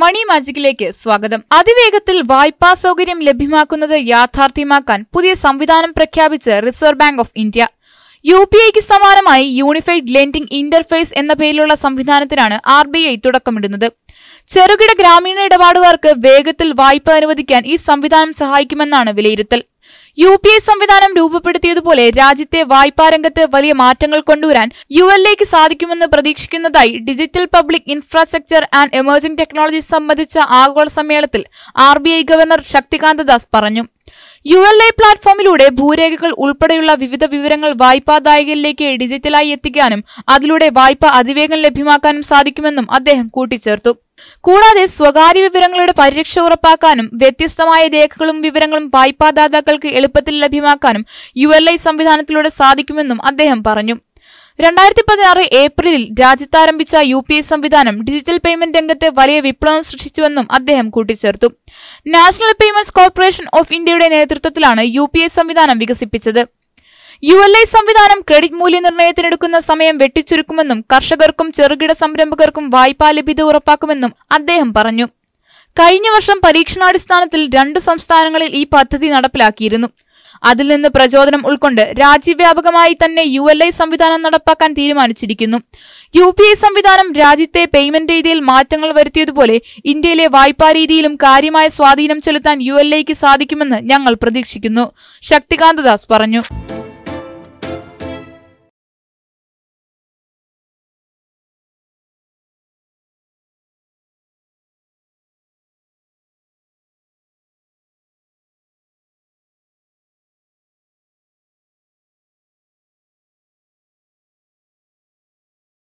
മണി മാജിക്കിലേക്ക് സ്വാഗതം അതിവേഗത്തിൽ വായ്പാ സൗകര്യം ലഭ്യമാക്കുന്നത് യാഥാർത്ഥ്യമാക്കാൻ പുതിയ സംവിധാനം പ്രഖ്യാപിച്ച് Reserve Bank of India U P ഐക്ക് സമാനമായി യൂണിഫൈഡ് ലെൻഡിംഗ് ഇന്റർഫേസ് എന്ന പേരിലുള്ള സംവിധാനത്തിനാണ് ആർ ബി ഐ തുടക്കമിടുന്നത് ചെറുകിട ഗ്രാമീണ ഇടപാടുകാർക്ക് വേഗത്തിൽ വായ്പ അനുവദിക്കാൻ ഈ സംവിധാനം സഹായിക്കുമെന്നാണ് വിലയിരുത്തൽ യു പി ഐ സംവിധാനം രൂപപ്പെടുത്തിയതുപോലെ രാജ്യത്തെ വായ്പാ രംഗത്ത് വലിയ മാറ്റങ്ങൾ കൊണ്ടുവരാൻ യു എല്ലേക്ക് സാധിക്കുമെന്ന് പ്രതീക്ഷിക്കുന്നതായി digital public infrastructure and emerging technology സംബന്ധിച്ച ആഗോള സമ്മേളനത്തിൽ ആർ ഗവർണർ ശക്തികാന്ത ദാസ് പറഞ്ഞു യു എൽ ഐ പ്ലാറ്റ്ഫോമിലൂടെ ഭൂരേഖകൾ ഉൾപ്പെടെയുള്ള വിവിധ വിവരങ്ങൾ വായ്പാദായകരിലേക്ക് ഡിജിറ്റലായി എത്തിക്കാനും അതിലൂടെ വായ്പ അതിവേഗം ലഭ്യമാക്കാനും സാധിക്കുമെന്നും അദ്ദേഹം കൂട്ടിച്ചേർത്തു കൂടാതെ സ്വകാര്യ വിവരങ്ങളുടെ പരിരക്ഷ ഉറപ്പാക്കാനും വ്യത്യസ്തമായ രേഖകളും വിവരങ്ങളും വായ്പാദാതാക്കൾക്ക് എളുപ്പത്തിൽ ലഭ്യമാക്കാനും യു എൽ സംവിധാനത്തിലൂടെ സാധിക്കുമെന്നും അദ്ദേഹം പറഞ്ഞു രണ്ടായിരത്തി പതിനാറ് ഏപ്രിലിൽ രാജ്യത്താരംഭിച്ച യു പി ഐ സംവിധാനം ഡിജിറ്റൽ പേയ്മെന്റ് രംഗത്ത് വലിയ വിപ്ലവം സൃഷ്ടിച്ചുവെന്നും അദ്ദേഹം കൂട്ടിച്ചേർത്തു നാഷണൽ പേയ്മെന്റ്സ് കോർപ്പറേഷൻ ഓഫ് ഇന്ത്യയുടെ നേതൃത്വത്തിലാണ് യു പി ഐ സംവിധാനം വികസിപ്പിച്ചത് യു എൽ ഐ സംവിധാനം ക്രെഡിറ്റ് മൂല്യനിർണ്ണയത്തിനെടുക്കുന്ന സമയം വെട്ടിച്ചുരുക്കുമെന്നും കർഷകർക്കും ചെറുകിട സംരംഭകർക്കും വായ്പാ ലഭ്യത ഉറപ്പാക്കുമെന്നും അദ്ദേഹം പറഞ്ഞു കഴിഞ്ഞ വർഷം പരീക്ഷണാടിസ്ഥാനത്തിൽ രണ്ടു സംസ്ഥാനങ്ങളിൽ ഈ പദ്ധതി നടപ്പിലാക്കിയിരുന്നു അതിൽ നിന്ന് പ്രചോദനം ഉൾക്കൊണ്ട് രാജ്യവ്യാപകമായി തന്നെ യു എൽ ഐ സംവിധാനം നടപ്പാക്കാൻ തീരുമാനിച്ചിരിക്കുന്നു യു പി ഐ സംവിധാനം രാജ്യത്തെ പേയ്മെന്റ് രീതിയിൽ മാറ്റങ്ങൾ വരുത്തിയതുപോലെ ഇന്ത്യയിലെ വായ്പാ രീതിയിലും കാര്യമായ സ്വാധീനം ചെലുത്താൻ യു എൽ ഐക്ക് സാധിക്കുമെന്ന് ഞങ്ങൾ പ്രതീക്ഷിക്കുന്നു ശക്തികാന്ത ദാസ് പറഞ്ഞു